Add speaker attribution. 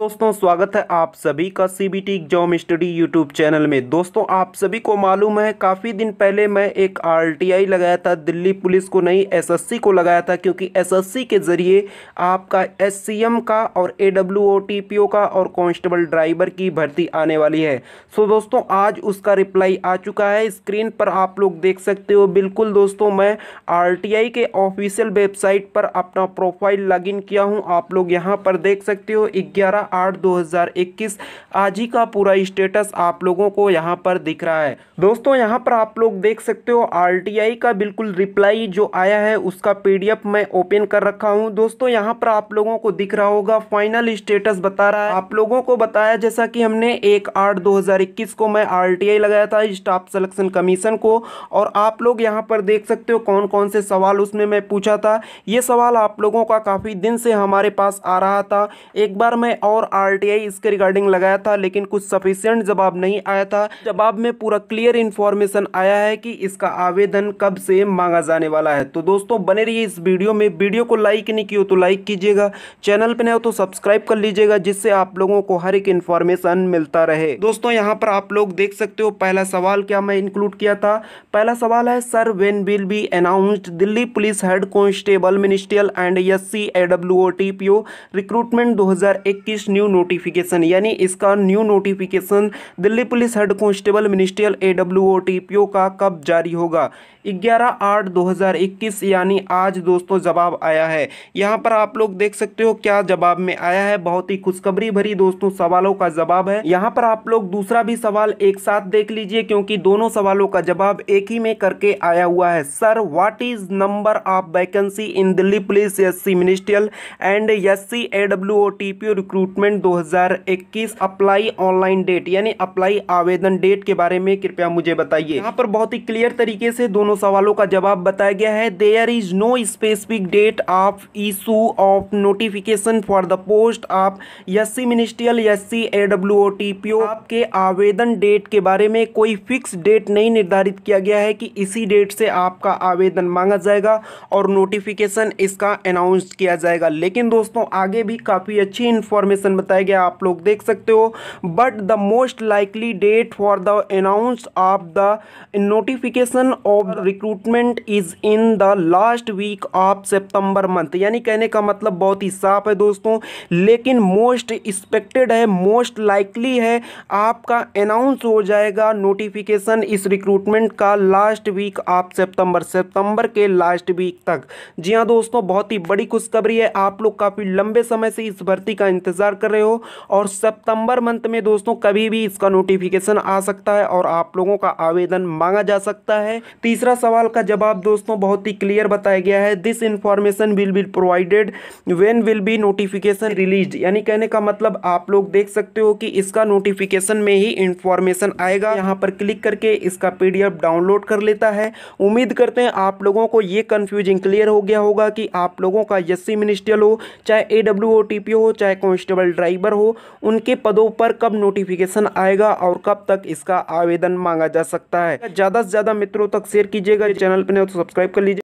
Speaker 1: दोस्तों स्वागत है आप सभी का C B T exam study YouTube channel में दोस्तों आप सभी को मालूम है काफ़ी दिन पहले मैं एक आरटीआई लगाया था दिल्ली पुलिस को नहीं एसएससी को लगाया था क्योंकि एसएससी के ज़रिए आपका एससीएम का और ए डब्ल्यू ओ टी का और कांस्टेबल ड्राइवर की भर्ती आने वाली है सो दोस्तों आज उसका रिप्लाई आ चुका है स्क्रीन पर आप लोग देख सकते हो बिल्कुल दोस्तों मैं आर के ऑफिशियल वेबसाइट पर अपना प्रोफाइल इन किया हूँ आप लोग यहाँ पर देख सकते हो ग्यारह आठ दो हज़ार इक्कीस आज ही का पूरा स्टेटस आप लोगों को यहाँ पर दिख रहा है दोस्तों यहाँ पर आप लोग देख सकते हो आरटीआई का बिल्कुल रिप्लाई जो आया है उसका पीडीएफ मैं ओपन कर रखा हूँ दोस्तों यहाँ पर आप लोगों को दिख रहा होगा फाइनल स्टेटस बता रहा है आप लोगों को बताया जैसा कि हमने एक आठ दो हज़ार इक्कीस को मैं आरटीआई लगाया था स्टाफ सिलेक्शन कमीशन को और आप लोग यहाँ पर देख सकते हो कौन कौन से सवाल उसमें मैं पूछा था ये सवाल आप लोगों का काफ़ी दिन से हमारे पास आ रहा था एक बार मैं और और आरटीआई इसके रिगार्डिंग लगाया था लेकिन कुछ सफिशियंट जवाब नहीं आया था जवाब में पूरा क्लियर इन्फॉर्मेशन आया है कि इसका आवेदन कब से मांगा जाने वाला है तो दोस्तों बने रहिए इस वीडियो में वीडियो को लाइक नहीं किया तो लाइक कीजिएगा चैनल पर नए हो तो सब्सक्राइब कर लीजिएगा जिससे आप लोगों को हर एक इन्फॉर्मेशन मिलता रहे दोस्तों यहाँ पर आप लोग देख सकते हो पहला सवाल क्या मैं इंक्लूड किया था पहला सवाल है sir when will be announced Delhi police head constable ministerial and S C A W O T P O recruitment 2021 new notification यानी इसका new notification Delhi police head constable ministerial A W O का कब जारी होगा 11 आठ 2021 यानी आज दोस्तों जवाब आया है यहाँ पर आप लोग देख सकते हो क्या जवाब में आया है बहुत ही खुशखबरी भरी दोस्तों सवालों का जवाब है यहाँ पर आप लोग दूसरा भी सवाल एक साथ देख लीजिए क्योंकि दोनों सवालों का जवाब एक ही में करके आया हुआ है sir what is number of vacancy in Delhi police S C ministerial and S C A W O T P recruitment recruitment 2021 apply online date यानी अप्लाई आवेदन डेट के बारे में कृपया मुझे बताइए यहाँ पर बहुत ही क्लियर तरीके से दोनों सवालों का जवाब बताया गया है there is no specific date of issue of notification for the post of S C ministerial S C A W O T P O आपके आवेदन डेट के बारे में कोई फिक्स डेट नहीं निर्धारित किया गया है कि इसी डेट से आपका आवेदन मांगा जाएगा और नोटिफिकेशन इसका अनाउंस किया जाएगा लेकिन दोस्तों आगे भी काफ़ी अच्छी इंफॉर्मेशन ऑप्शन बताया गया आप लोग देख सकते हो but the most likely date for the announce of the notification of recruitment is in the last week of सितंबर मंथ यानी कहने का मतलब बहुत ही साफ है दोस्तों लेकिन मोस्ट एक्सपेक्टेड है मोस्ट लाइकली है आपका अनाउंस हो जाएगा नोटिफिकेशन इस रिक्रूटमेंट का लास्ट वीक ऑफ सितंबर सितंबर के लास्ट वीक तक जी हाँ दोस्तों बहुत ही बड़ी खुशखबरी है आप लोग काफ़ी लंबे समय से इस भर्ती का इंतजार इंतजार कर रहे हो और सितंबर मंथ में दोस्तों कभी भी इसका नोटिफिकेशन आ सकता है और आप लोगों का आवेदन मांगा जा सकता है तीसरा सवाल का जवाब दोस्तों बहुत ही क्लियर बताया गया है this information will be provided when will be notification release यानी कहने का मतलब आप लोग देख सकते हो कि इसका नोटिफिकेशन में ही इंफॉर्मेशन आएगा यहाँ पर क्लिक करके इसका पीडीएफ डाउनलोड कर लेता है उम्मीद करते हैं आप लोगों को ये कन्फ्यूजिंग क्लियर हो गया होगा कि आप लोगों का एस सी मिनिस्ट्रियल हो चाहे ए डब्ल्यू हो चाहे कॉन्स्टेबल कांस्टेबल ड्राइवर हो उनके पदों पर कब नोटिफिकेशन आएगा और कब तक इसका आवेदन मांगा जा सकता है ज़्यादा से ज़्यादा मित्रों तक शेयर कीजिएगा चैनल पर नहीं तो सब्सक्राइब कर लीजिए